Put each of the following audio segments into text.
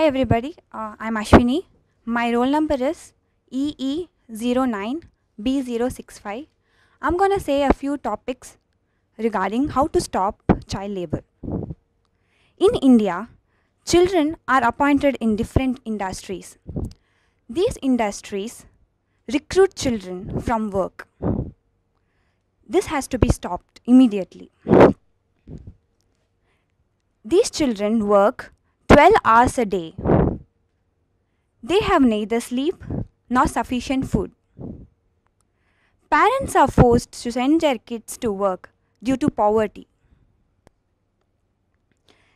Hi everybody, uh, I'm Ashwini. My roll number is EE09B065. I'm gonna say a few topics regarding how to stop child labor. In India, children are appointed in different industries. These industries recruit children from work. This has to be stopped immediately. These children work 12 hours a day. They have neither sleep nor sufficient food. Parents are forced to send their kids to work due to poverty.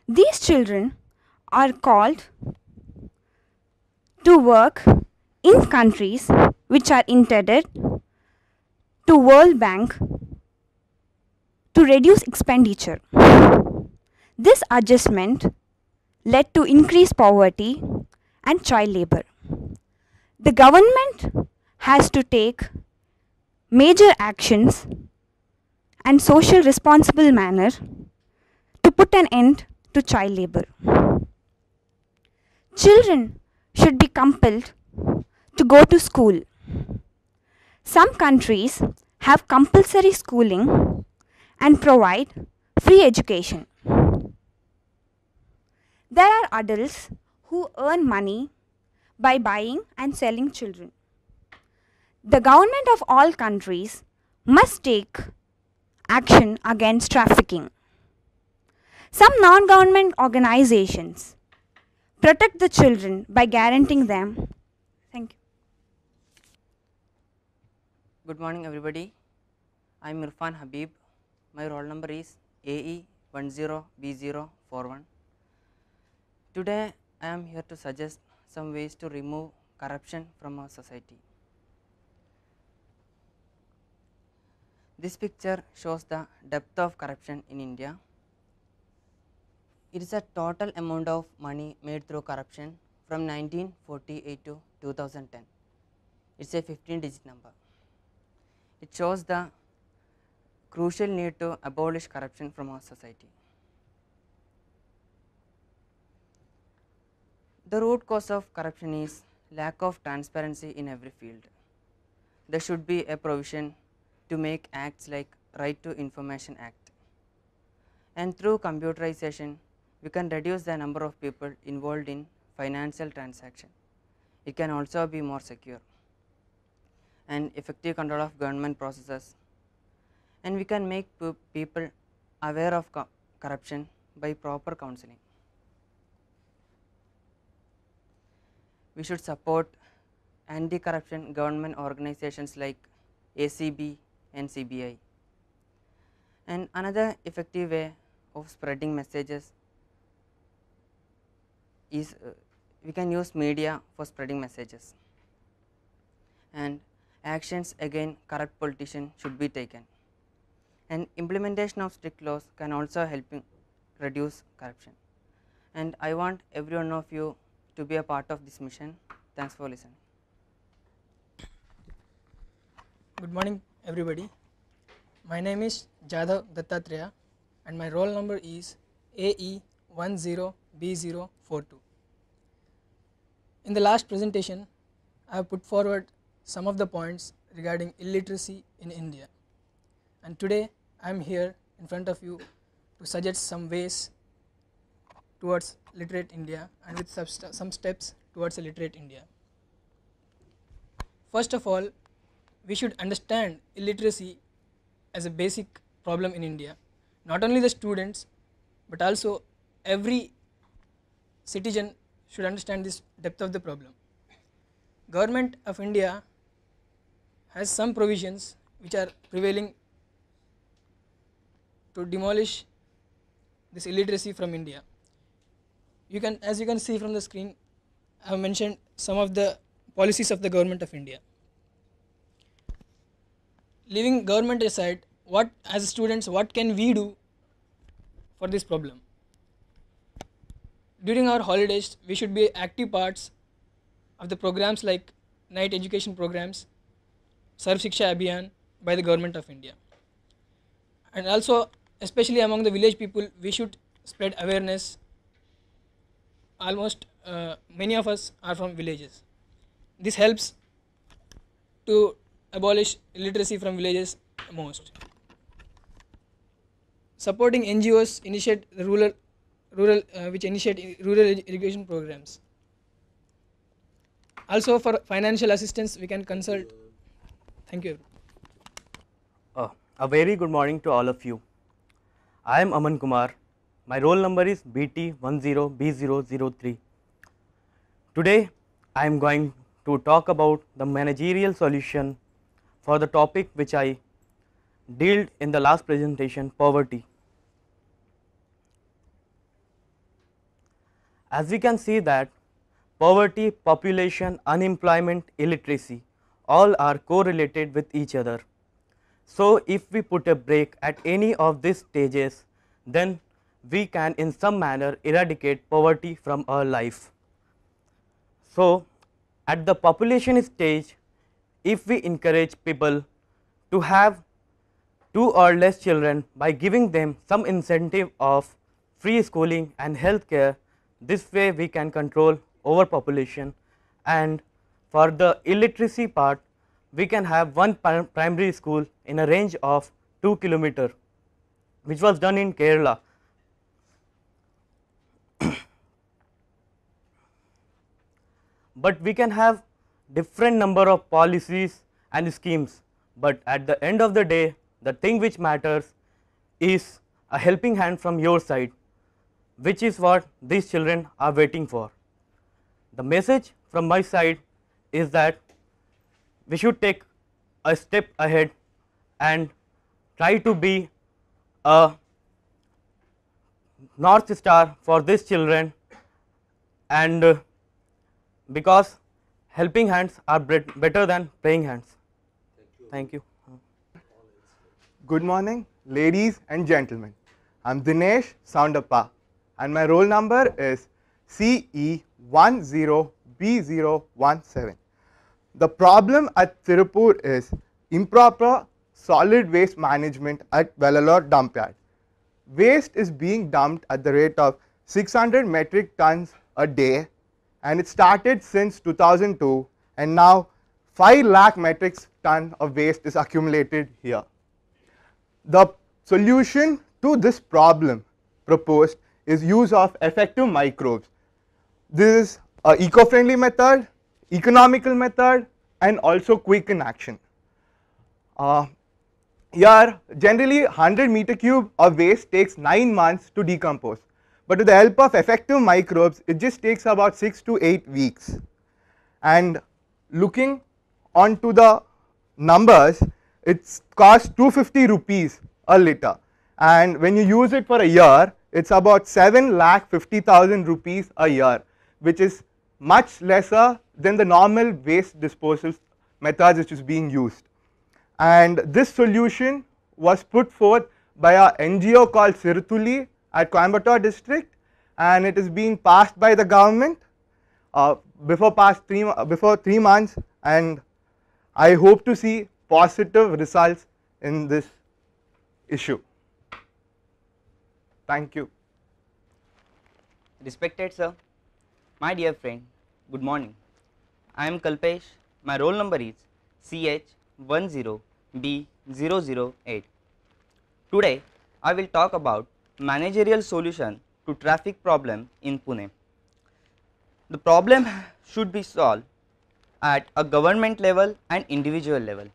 These children are called to work in countries which are indebted to World Bank to reduce expenditure. This adjustment led to increased poverty and child labor. The government has to take major actions and social responsible manner to put an end to child labor. Children should be compelled to go to school. Some countries have compulsory schooling and provide free education. There are adults who earn money by buying and selling children. The government of all countries must take action against trafficking. Some non government organizations protect the children by guaranteeing them. Thank you. Good morning, everybody. I am Irfan Habib. My roll number is AE10B041. Today I am here to suggest some ways to remove corruption from our society. This picture shows the depth of corruption in India. It is a total amount of money made through corruption from 1948 to 2010. It is a 15 digit number. It shows the crucial need to abolish corruption from our society. The root cause of corruption is lack of transparency in every field. There should be a provision to make acts like Right to Information Act. And through computerization, we can reduce the number of people involved in financial transaction. It can also be more secure and effective control of government processes. And we can make people aware of co corruption by proper counseling. we should support anti-corruption government organizations like ACB and CBI. And another effective way of spreading messages is uh, we can use media for spreading messages and actions against corrupt politicians should be taken. And implementation of strict laws can also help reduce corruption. And I want every one of you to be a part of this mission. Thanks for listening. Good morning everybody. My name is Jadhav Dattatreya and my roll number is AE10B042. In the last presentation, I have put forward some of the points regarding illiteracy in India and today I am here in front of you to suggest some ways towards literate India and with some steps towards a literate India. First of all, we should understand illiteracy as a basic problem in India. Not only the students, but also every citizen should understand this depth of the problem. Government of India has some provisions which are prevailing to demolish this illiteracy from India you can as you can see from the screen I have mentioned some of the policies of the government of India. Leaving government aside what as students what can we do for this problem. During our holidays we should be active parts of the programs like night education programs, Sarv Shiksha Abhiyan by the government of India. And also especially among the village people we should spread awareness almost uh, many of us are from villages this helps to abolish illiteracy from villages most supporting ngos initiate rural rural uh, which initiate rural education programs also for financial assistance we can consult thank you uh, a very good morning to all of you i am aman kumar my roll number is BT10B003. Today I am going to talk about the managerial solution for the topic which I dealt in the last presentation poverty. As we can see that poverty, population, unemployment, illiteracy all are correlated with each other. So, if we put a break at any of these stages then we can in some manner eradicate poverty from our life. So, at the population stage, if we encourage people to have two or less children by giving them some incentive of free schooling and health care, this way we can control overpopulation and for the illiteracy part, we can have one primary school in a range of 2 kilometer, which was done in Kerala but we can have different number of policies and schemes, but at the end of the day the thing which matters is a helping hand from your side which is what these children are waiting for. The message from my side is that we should take a step ahead and try to be a north star for these children and because helping hands are better than playing hands. Thank you. Good morning, ladies and gentlemen. I'm Dinesh Soundappa, and my roll number is CE10B017. The problem at Tirupur is improper solid waste management at Vellore dump yard. Waste is being dumped at the rate of 600 metric tons a day and it started since 2002 and now 5 lakh metric ton of waste is accumulated here. The solution to this problem proposed is use of effective microbes. This is a eco-friendly method, economical method and also quick in action. Uh, here generally 100 meter cube of waste takes 9 months to decompose but with the help of effective microbes, it just takes about 6 to 8 weeks. And looking onto the numbers, it costs 250 rupees a litre. And when you use it for a year, it's about 7 lakh 50,000 rupees a year, which is much lesser than the normal waste disposal methods which is being used. And this solution was put forth by a NGO called Sirutuli at Coimbatore district and it is being passed by the government uh, before past three uh, before three months and I hope to see positive results in this issue. Thank you. Respected sir, my dear friend, good morning. I am Kalpesh. My roll number is CH10B008. Today I will talk about managerial solution to traffic problem in Pune. The problem should be solved at a government level and individual level.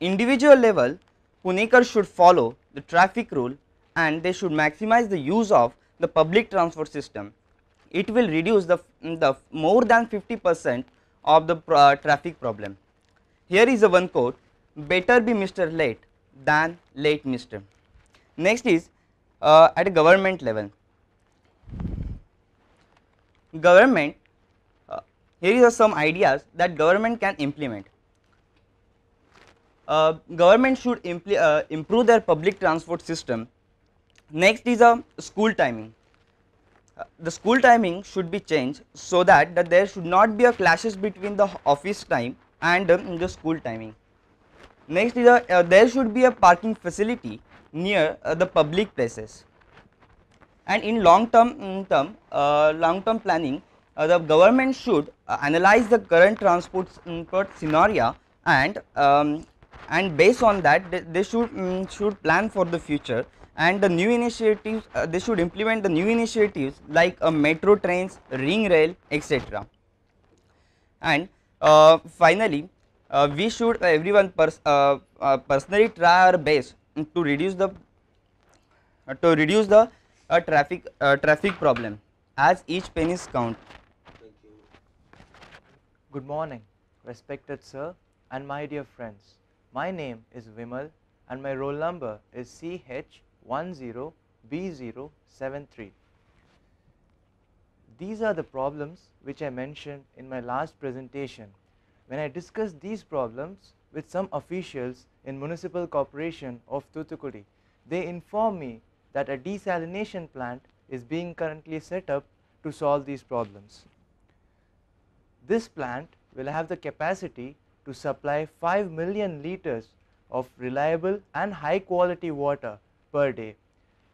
Individual level, Punekar should follow the traffic rule and they should maximize the use of the public transport system. It will reduce the, the more than 50 percent of the uh, traffic problem. Here is a one quote, better be Mr. Late than late Mr. Next is uh, at a government level. Government, uh, here are some ideas that government can implement. Uh, government should uh, improve their public transport system. Next is a uh, school timing. Uh, the school timing should be changed so that, that there should not be a clashes between the office time and um, the school timing. Next is a, there should be a parking facility near uh, the public places. And in long term, mm, term uh, long term planning, uh, the government should analyze the current transport, mm, scenario and um, and based on that they, should um, should plan for the future and the new initiatives uh, they should implement the new initiatives like uh, metro trains ring rail etc and uh, finally we should everyone pers personally try our best Mm, to reduce the uh, to reduce the uh, traffic uh, traffic problem as each penny is count. Good morning, respected sir and my dear friends. My name is Vimal and my roll number is CH10B073. These are the problems which I mentioned in my last presentation. When I discussed these problems, with some officials in municipal corporation of Tutukudi. They inform me that a desalination plant is being currently set up to solve these problems. This plant will have the capacity to supply 5 million liters of reliable and high quality water per day.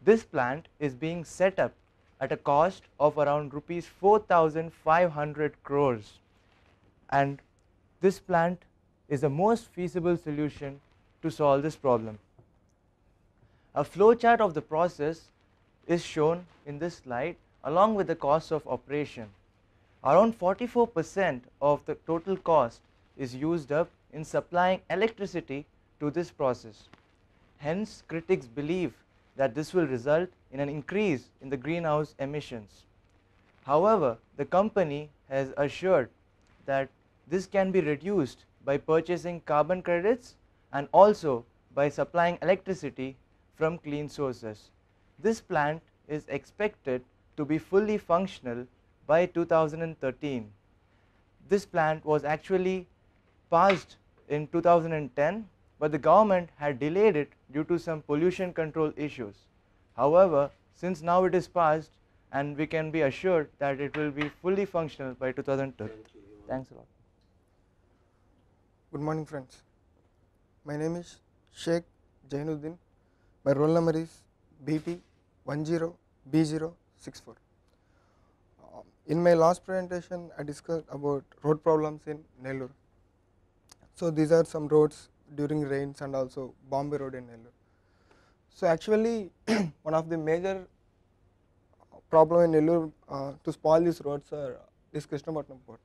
This plant is being set up at a cost of around rupees 4500 crores and this plant is the most feasible solution to solve this problem. A flowchart of the process is shown in this slide along with the cost of operation. Around 44% of the total cost is used up in supplying electricity to this process. Hence, critics believe that this will result in an increase in the greenhouse emissions. However, the company has assured that this can be reduced by purchasing carbon credits and also by supplying electricity from clean sources. This plant is expected to be fully functional by 2013. This plant was actually passed in 2010, but the government had delayed it due to some pollution control issues. However, since now it is passed and we can be assured that it will be fully functional by 2013. Thank Thanks a lot. Good morning friends. My name is Sheikh Jainuddin. My roll number is BP10B064. Uh, in my last presentation I discussed about road problems in Nellore. So these are some roads during rains and also Bombay road in Nellore. So actually one of the major uh, problem in Nellore uh, to spoil these roads are this Krishnapatnam port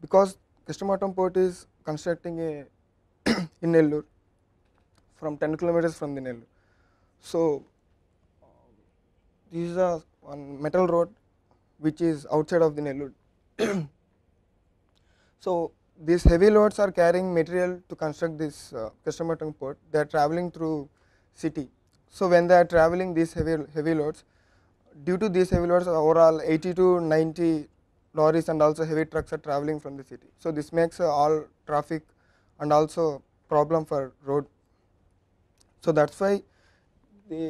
because Krishnapatnam port is constructing a in Nellore from 10 kilometers from the Nellore. So, this is a one metal road which is outside of the Nellore. so, these heavy loads are carrying material to construct this uh, customer tongue port they are traveling through city. So, when they are traveling these heavy, heavy loads due to these heavy loads overall 80 to 90 lorries and also heavy trucks are traveling from the city. So, this makes uh, all traffic and also problem for road. So that is why the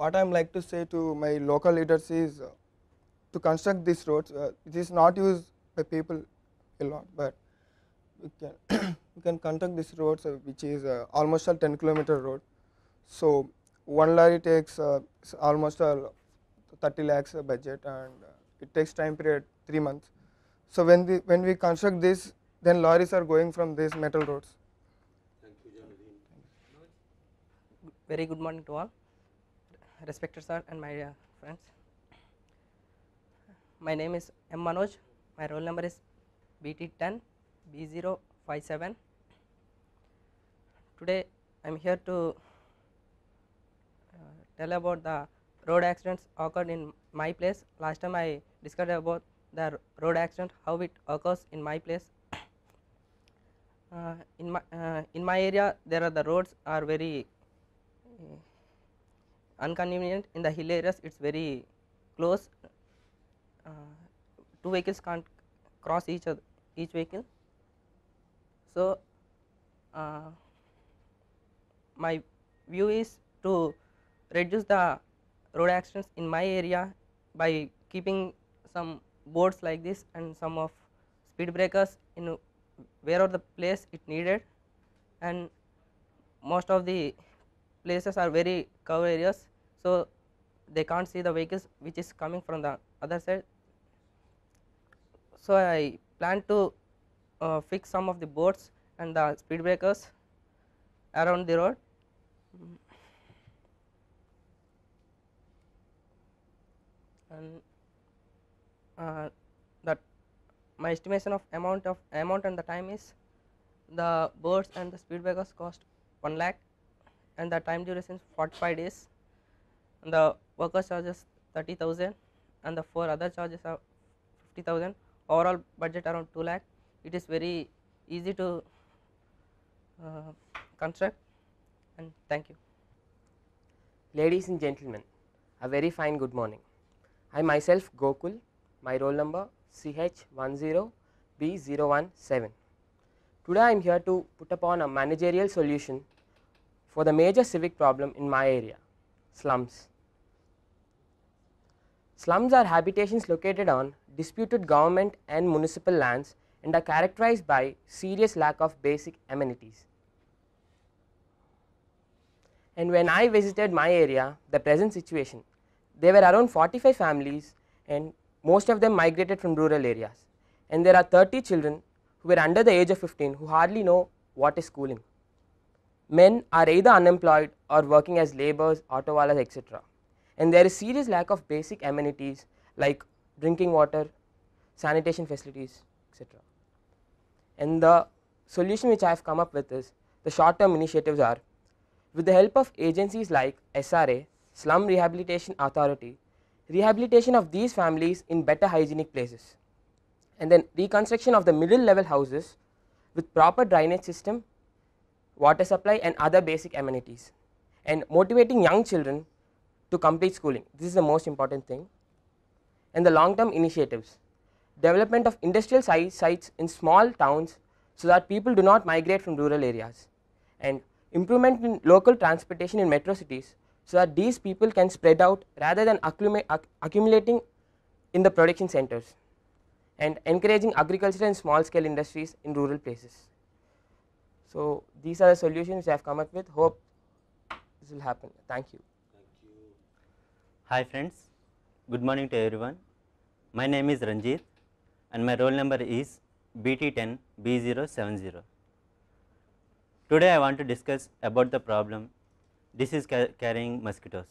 what I am like to say to my local leaders is uh, to construct these roads, uh, it is not used by people a lot, but we can, we can construct this road uh, which is uh, almost a 10 kilometer road. So, one lorry takes uh, almost a 30 lakhs budget and it takes time period 3 months. So, when, the, when we construct this, then lorries are going from these metal roads. Thank you, Very good morning to all, respected sir and my uh, friends. My name is M. Manoj, my roll number is BT10 B057. Today I am here to uh, tell about the road accidents occurred in my place. Last time I discussed about the road accident how it occurs in my place uh, in my uh, in my area there are the roads are very uh, inconvenient in the hill areas it's very close uh, two vehicles can't cross each other each vehicle so uh, my view is to reduce the road accidents in my area by keeping some boards like this and some of speed breakers in where are the place it needed and most of the places are very curved areas. So, they can't see the vehicles which is coming from the other side. So, I plan to uh, fix some of the boards and the speed breakers around the road. And uh, that my estimation of amount of amount and the time is the birds and the speed breakers cost 1 lakh and the time duration is 45 days and the worker charges 30,000 and the four other charges are 50,000 overall budget around 2 lakh it is very easy to uh, construct and thank you. Ladies and gentlemen a very fine good morning I myself Gokul my roll number CH10B017. Today I am here to put upon a managerial solution for the major civic problem in my area slums. Slums are habitations located on disputed government and municipal lands and are characterized by serious lack of basic amenities. And when I visited my area, the present situation, there were around 45 families and most of them migrated from rural areas. And there are 30 children who were under the age of 15 who hardly know what is schooling. Men are either unemployed or working as laborers, auto wallahs, etc. And there is serious lack of basic amenities like drinking water, sanitation facilities, etc. And the solution which I have come up with is the short term initiatives are with the help of agencies like SRA, Slum Rehabilitation Authority, rehabilitation of these families in better hygienic places and then reconstruction of the middle level houses with proper drainage system, water supply and other basic amenities and motivating young children to complete schooling. This is the most important thing and the long term initiatives, development of industrial sites in small towns so that people do not migrate from rural areas and improvement in local transportation in metro cities so that these people can spread out rather than accumulating in the production centers and encouraging agriculture and small scale industries in rural places. So, these are the solutions I have come up with hope this will happen thank you. Thank you. Hi friends good morning to everyone my name is Ranjit and my roll number is BT10 B070. Today I want to discuss about the problem this is carrying mosquitoes.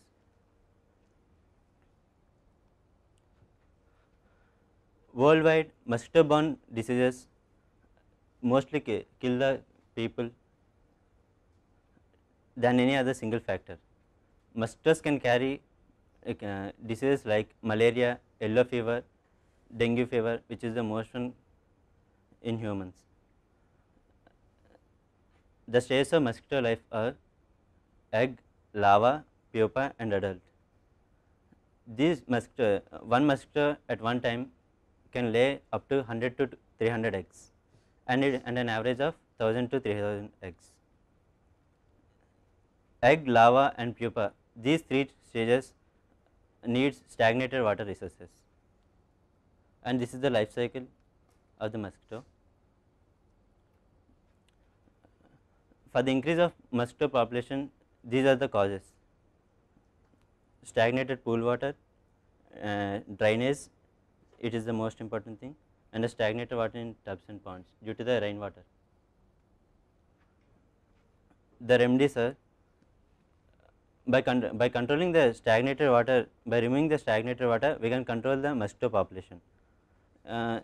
Worldwide mosquito borne diseases mostly kill the people than any other single factor. Mosquitoes can carry uh, diseases like malaria, yellow fever, dengue fever which is the most one in humans. The stages of mosquito life are egg, larva, pupa and adult. These mosquito, one mosquito at one time can lay up to 100 to 300 eggs and, it, and an average of 1000 to 3000 eggs. Egg, larva and pupa, these three stages needs stagnated water resources and this is the life cycle of the mosquito. For the increase of mosquito population these are the causes stagnated pool water uh, drainage it is the most important thing and the stagnated water in tubs and ponds due to the rainwater. The remedies sir, by, con by controlling the stagnated water by removing the stagnated water we can control the mosquito population. Uh,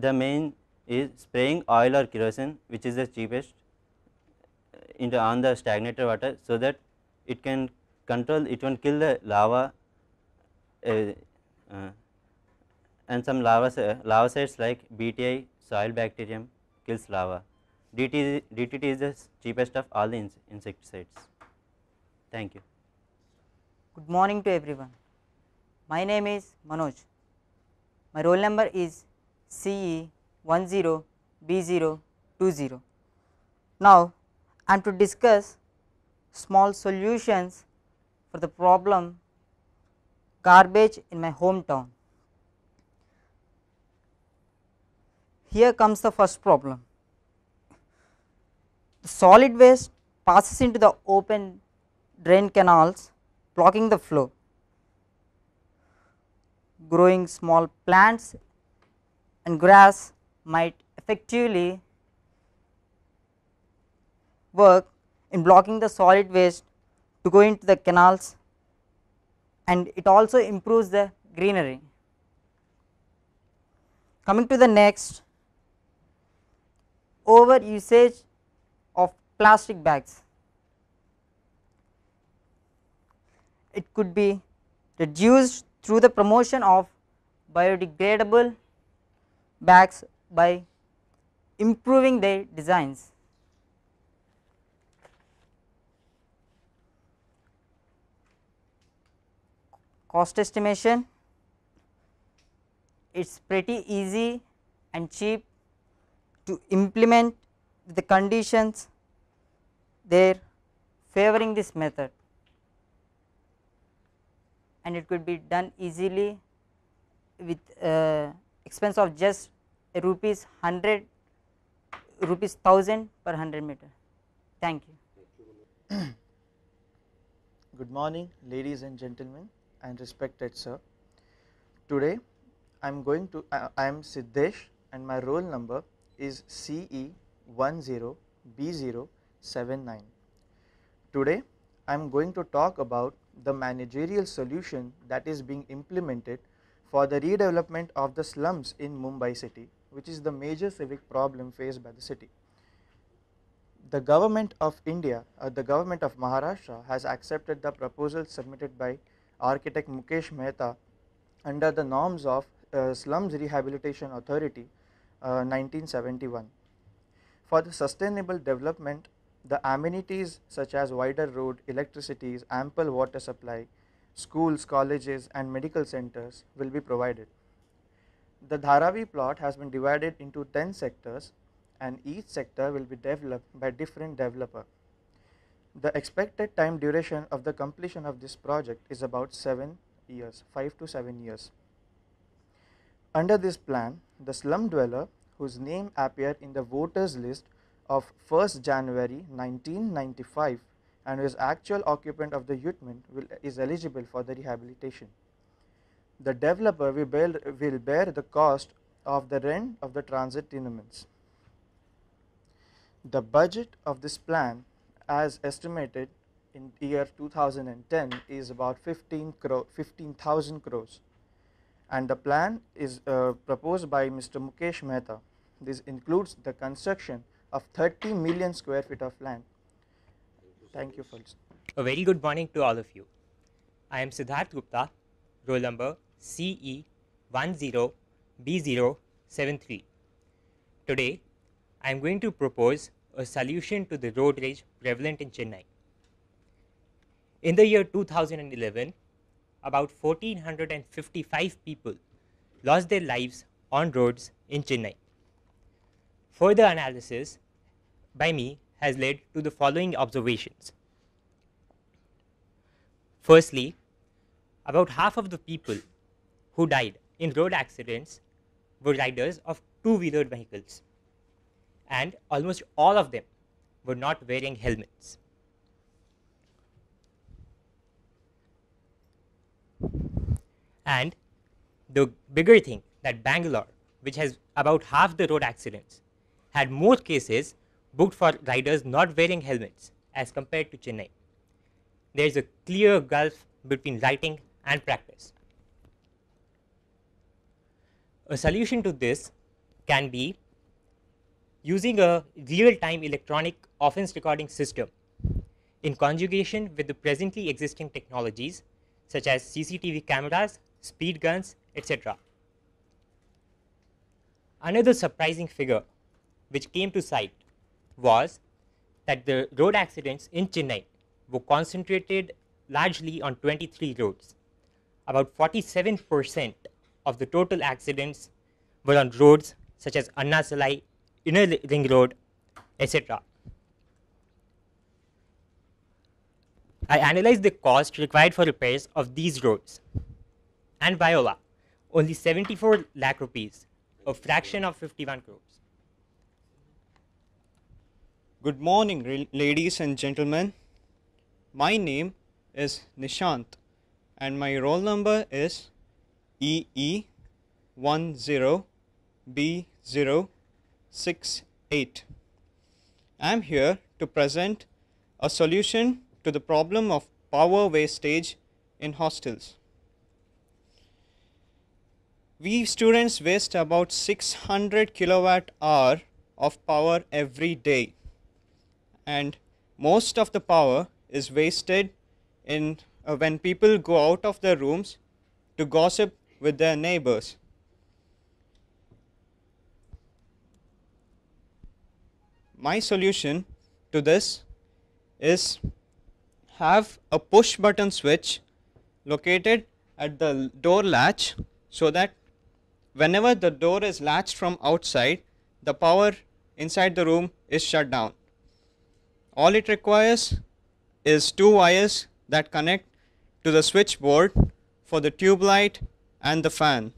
the main is spraying oil or kerosene which is the cheapest into on the stagnated water so that it can control it won't kill the lava uh, uh, and some lava uh, lava like BTI soil bacterium kills lava. DT, DTT is the cheapest of all the insecticides. Thank you. Good morning to everyone. My name is Manoj. My roll number is CE10B020. Now, and to discuss small solutions for the problem garbage in my hometown. Here comes the first problem. The solid waste passes into the open drain canals blocking the flow. Growing small plants and grass might effectively work in blocking the solid waste to go into the canals and it also improves the greenery. Coming to the next over usage of plastic bags. It could be reduced through the promotion of biodegradable bags by improving their designs. cost estimation. It is pretty easy and cheap to implement the conditions there favoring this method and it could be done easily with uh, expense of just rupees 100 rupees 1000 per 100 meter. Thank you. Good morning ladies and gentlemen and respected sir. Today I am going to uh, I am Siddesh and my roll number is CE10B079. Today I am going to talk about the managerial solution that is being implemented for the redevelopment of the slums in Mumbai city which is the major civic problem faced by the city. The government of India, uh, the government of Maharashtra has accepted the proposal submitted by architect Mukesh Mehta under the norms of uh, Slums Rehabilitation Authority uh, 1971. For the sustainable development, the amenities such as wider road, electricity, ample water supply, schools, colleges and medical centers will be provided. The Dharavi plot has been divided into 10 sectors and each sector will be developed by different developer. The expected time duration of the completion of this project is about 7 years, 5 to 7 years. Under this plan, the slum dweller whose name appeared in the voters list of 1st January 1995 and whose actual occupant of the eutment will, is eligible for the rehabilitation. The developer will bear, will bear the cost of the rent of the transit tenements. The budget of this plan as estimated in year 2010 is about 15 crore 15000 crores and the plan is uh, proposed by Mr. Mukesh Mehta. This includes the construction of 30 million square feet of land. Thank you folks. A very good morning to all of you. I am Siddharth Gupta, roll number CE10B073. Today, I am going to propose a solution to the road rage prevalent in Chennai. In the year 2011, about 1455 people lost their lives on roads in Chennai. Further analysis by me has led to the following observations. Firstly, about half of the people who died in road accidents were riders of two wheeler vehicles and almost all of them were not wearing helmets. And the bigger thing that Bangalore, which has about half the road accidents, had more cases booked for riders not wearing helmets as compared to Chennai. There is a clear gulf between writing and practice. A solution to this can be using a real-time electronic offense recording system in conjugation with the presently existing technologies such as CCTV cameras, speed guns, etc. Another surprising figure which came to sight was that the road accidents in Chennai were concentrated largely on 23 roads. About 47% of the total accidents were on roads such as Annasalai inner ring road, etc. I analyzed the cost required for repairs of these roads. And Viola, only 74 lakh rupees, a fraction of 51 crores. Good morning, ladies and gentlemen. My name is Nishant, and my roll number is EE10B0. 6, 8. I am here to present a solution to the problem of power wastage in hostels. We students waste about 600 kilowatt hour of power every day and most of the power is wasted in uh, when people go out of their rooms to gossip with their neighbors. my solution to this is have a push button switch located at the door latch so that whenever the door is latched from outside the power inside the room is shut down. All it requires is two wires that connect to the switchboard for the tube light and the fan.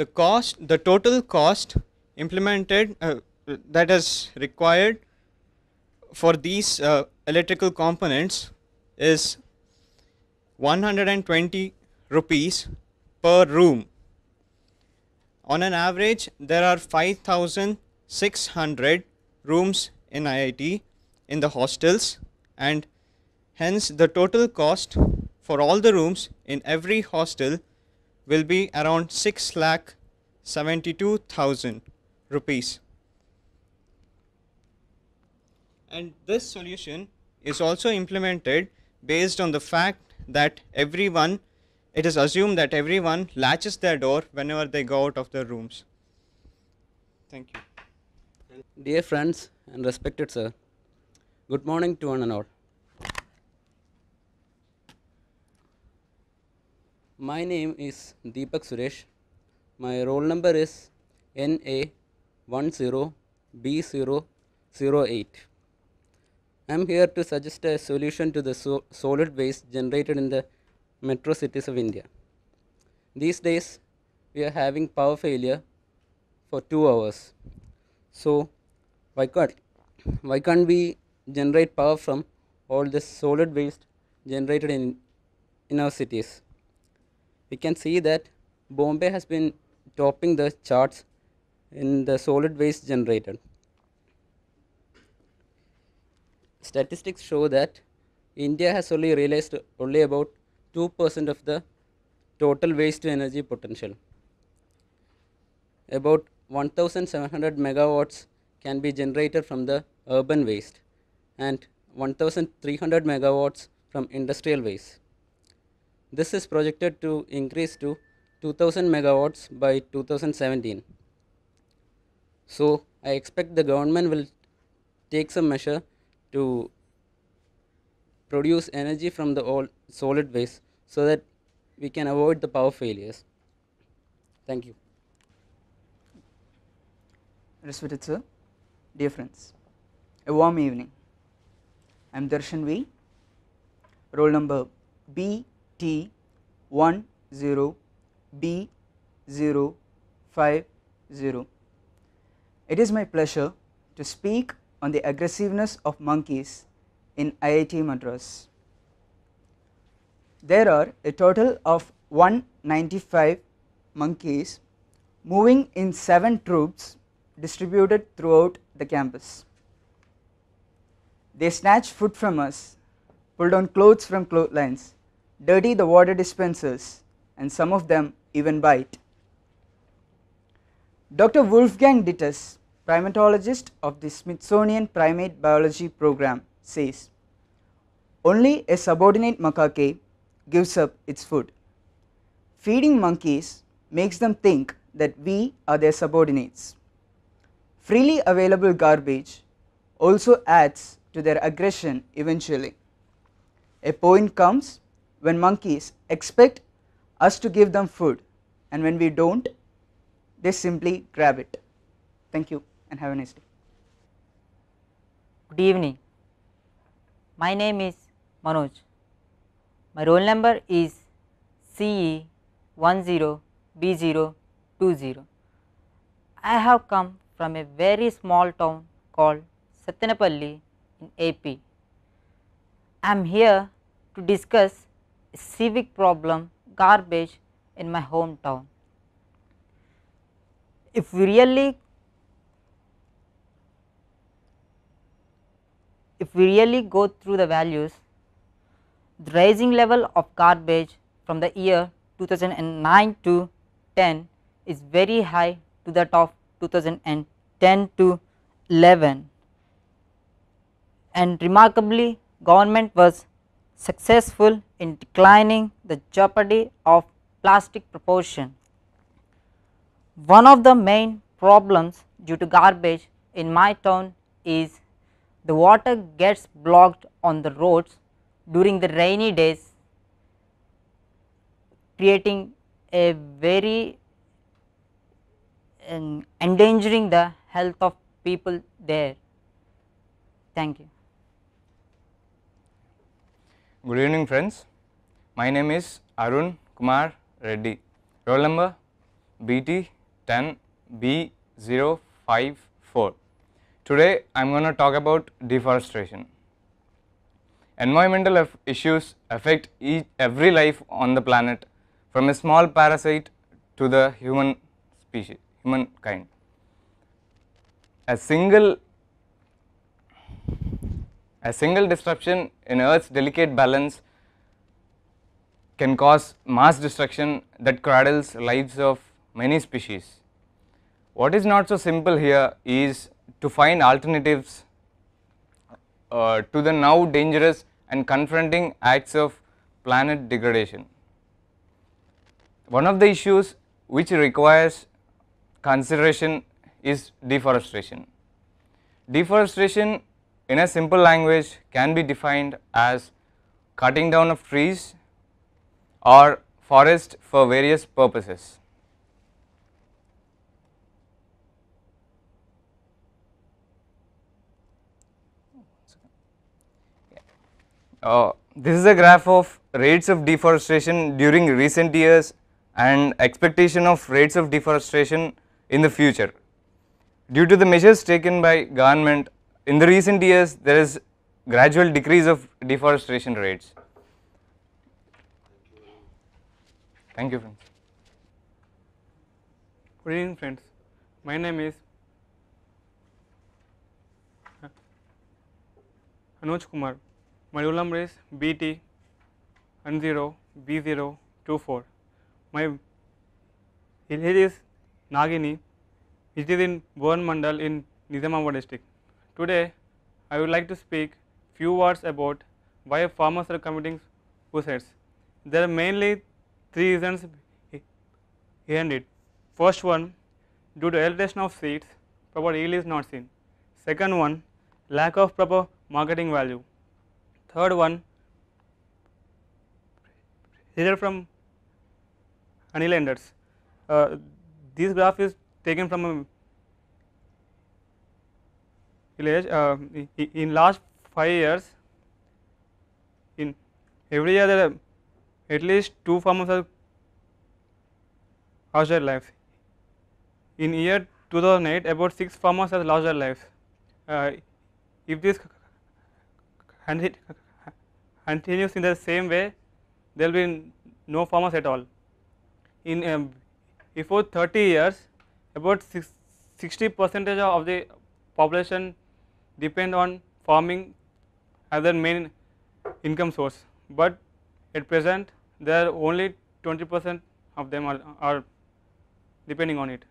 the cost the total cost implemented uh, that is required for these uh, electrical components is 120 rupees per room on an average there are 5600 rooms in IIT in the hostels and hence the total cost for all the rooms in every hostel will be around 6 lakh 72,000 rupees. And this solution is also implemented based on the fact that everyone, it is assumed that everyone latches their door whenever they go out of their rooms. Thank you. Dear friends and respected sir, good morning to one and all. My name is Deepak Suresh. My roll number is NA10B008. I am here to suggest a solution to the so solid waste generated in the metro cities of India. These days, we are having power failure for 2 hours. So, why can't, why can't we generate power from all the solid waste generated in, in our cities? we can see that Bombay has been topping the charts in the solid waste generated. Statistics show that India has only realized only about 2% of the total waste to energy potential. About 1700 megawatts can be generated from the urban waste and 1300 megawatts from industrial waste. This is projected to increase to 2000 megawatts by 2017. So I expect the government will take some measure to produce energy from the old solid waste so that we can avoid the power failures. Thank you. Respected sir, dear friends, a warm evening. I am Darshan V, roll number B T 1 0 B 0 5 0. It is my pleasure to speak on the aggressiveness of monkeys in IIT Madras. There are a total of 195 monkeys moving in 7 troops distributed throughout the campus. They snatch food from us, pull down clothes from clotheslines, dirty the water dispensers, and some of them even bite. Dr. Wolfgang Dittus, primatologist of the Smithsonian Primate Biology Program, says only a subordinate macaque gives up its food. Feeding monkeys makes them think that we are their subordinates. Freely available garbage also adds to their aggression eventually. A point comes when monkeys expect us to give them food and when we do not they simply grab it. Thank you and have a nice day. Good evening. My name is Manoj. My roll number is CE10B020. I have come from a very small town called Satyanapalli in AP. I am here to discuss civic problem garbage in my hometown. If we really if we really go through the values, the rising level of garbage from the year 2009 to 10 is very high to that of 2010 to 11 and remarkably government was successful in declining the jeopardy of plastic proportion. One of the main problems due to garbage in my town is the water gets blocked on the roads during the rainy days creating a very um, endangering the health of people there. Thank you. Good evening friends. My name is Arun Kumar Reddy. Roll number BT10B054. Today I am going to talk about deforestation. Environmental issues affect each, every life on the planet from a small parasite to the human species, humankind. A single a single disruption in Earth's delicate balance can cause mass destruction that cradles lives of many species. What is not so simple here is to find alternatives uh, to the now dangerous and confronting acts of planet degradation. One of the issues which requires consideration is deforestation. Deforestation in a simple language can be defined as cutting down of trees or forest for various purposes. Uh, this is a graph of rates of deforestation during recent years and expectation of rates of deforestation in the future. Due to the measures taken by government in the recent years there is gradual decrease of deforestation rates. Thank you friends. Good evening friends, my name is Anuj Kumar, my roll number is BT N0 b 24 My village is Nagini, which is in Bhuvan Mandal in Nizamabad district. Today I would like to speak few words about why farmers are committing suicides. There are mainly three reasons behind it. First one due to alteration of seeds proper yield is not seen. Second one lack of proper marketing value. Third one pressure from honey lenders. Uh, this graph is taken from a village uh, in last 5 years in every year there are at least two farmers have lost their lives. In year 2008 about 6 farmers have lost their lives. Uh, if this continues in the same way there will be no farmers at all. In um, before 30 years about 6, 60 percentage of the population depend on farming as their main income source, but at present there are only 20 percent of them are, are depending on it.